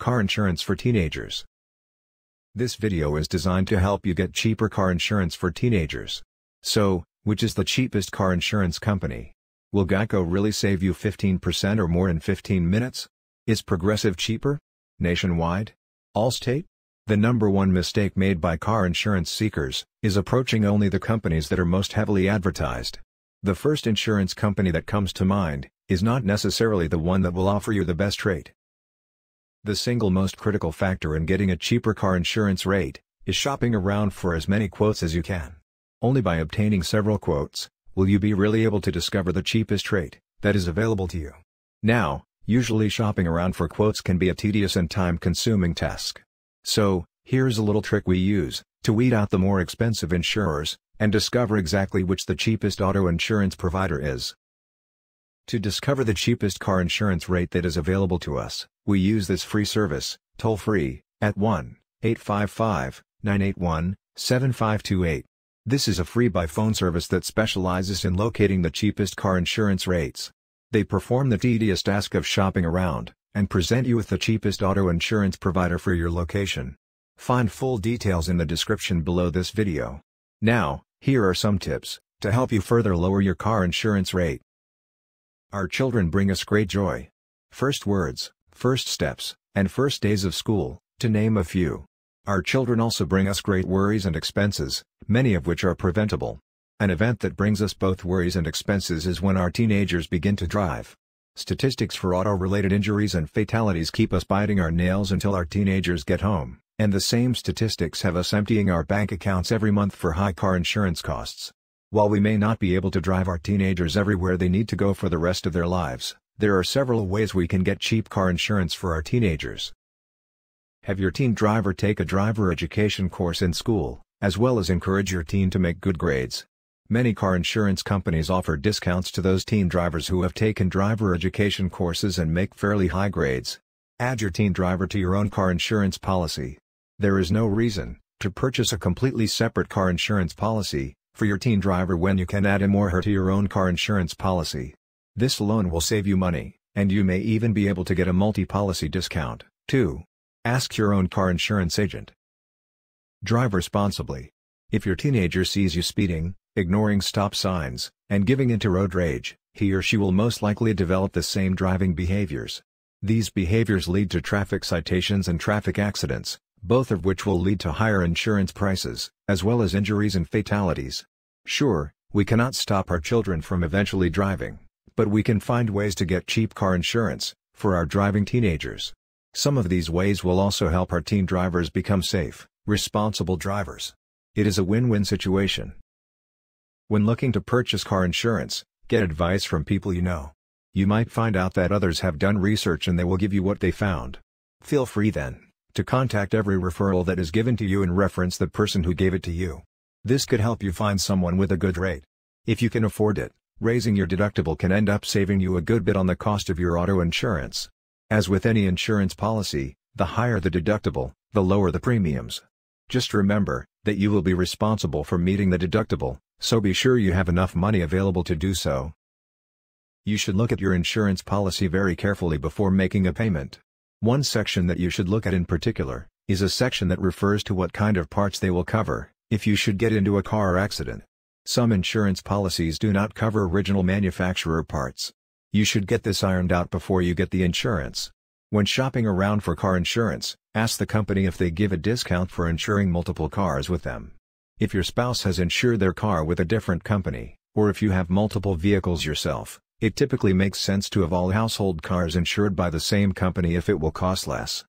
Car insurance for teenagers. This video is designed to help you get cheaper car insurance for teenagers. So, which is the cheapest car insurance company? Will Geico really save you 15% or more in 15 minutes? Is Progressive cheaper? Nationwide? Allstate? The number one mistake made by car insurance seekers is approaching only the companies that are most heavily advertised. The first insurance company that comes to mind is not necessarily the one that will offer you the best rate. The single most critical factor in getting a cheaper car insurance rate is shopping around for as many quotes as you can. Only by obtaining several quotes will you be really able to discover the cheapest rate that is available to you. Now, usually shopping around for quotes can be a tedious and time-consuming task. So, here's a little trick we use to weed out the more expensive insurers and discover exactly which the cheapest auto insurance provider is. To discover the cheapest car insurance rate that is available to us, we use this free service, toll-free, at 1-855-981-7528. This is a free by phone service that specializes in locating the cheapest car insurance rates. They perform the tedious task of shopping around, and present you with the cheapest auto insurance provider for your location. Find full details in the description below this video. Now, here are some tips, to help you further lower your car insurance rate. Our children bring us great joy. First words, first steps, and first days of school, to name a few. Our children also bring us great worries and expenses, many of which are preventable. An event that brings us both worries and expenses is when our teenagers begin to drive. Statistics for auto-related injuries and fatalities keep us biting our nails until our teenagers get home, and the same statistics have us emptying our bank accounts every month for high car insurance costs. While we may not be able to drive our teenagers everywhere they need to go for the rest of their lives, there are several ways we can get cheap car insurance for our teenagers. Have your teen driver take a driver education course in school, as well as encourage your teen to make good grades. Many car insurance companies offer discounts to those teen drivers who have taken driver education courses and make fairly high grades. Add your teen driver to your own car insurance policy. There is no reason to purchase a completely separate car insurance policy for your teen driver when you can add him or her to your own car insurance policy. This loan will save you money, and you may even be able to get a multi-policy discount, too. Ask your own car insurance agent. Drive responsibly. If your teenager sees you speeding, ignoring stop signs, and giving into road rage, he or she will most likely develop the same driving behaviors. These behaviors lead to traffic citations and traffic accidents, both of which will lead to higher insurance prices, as well as injuries and fatalities. Sure, we cannot stop our children from eventually driving, but we can find ways to get cheap car insurance for our driving teenagers. Some of these ways will also help our teen drivers become safe, responsible drivers. It is a win-win situation. When looking to purchase car insurance, get advice from people you know. You might find out that others have done research and they will give you what they found. Feel free then to contact every referral that is given to you and reference the person who gave it to you. This could help you find someone with a good rate. If you can afford it, raising your deductible can end up saving you a good bit on the cost of your auto insurance. As with any insurance policy, the higher the deductible, the lower the premiums. Just remember that you will be responsible for meeting the deductible, so be sure you have enough money available to do so. You should look at your insurance policy very carefully before making a payment. One section that you should look at in particular is a section that refers to what kind of parts they will cover if you should get into a car accident. Some insurance policies do not cover original manufacturer parts. You should get this ironed out before you get the insurance. When shopping around for car insurance, ask the company if they give a discount for insuring multiple cars with them. If your spouse has insured their car with a different company, or if you have multiple vehicles yourself, it typically makes sense to have all household cars insured by the same company if it will cost less.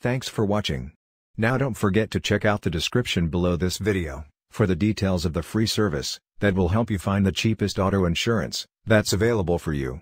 Thanks for watching. Now don't forget to check out the description below this video for the details of the free service that will help you find the cheapest auto insurance that's available for you.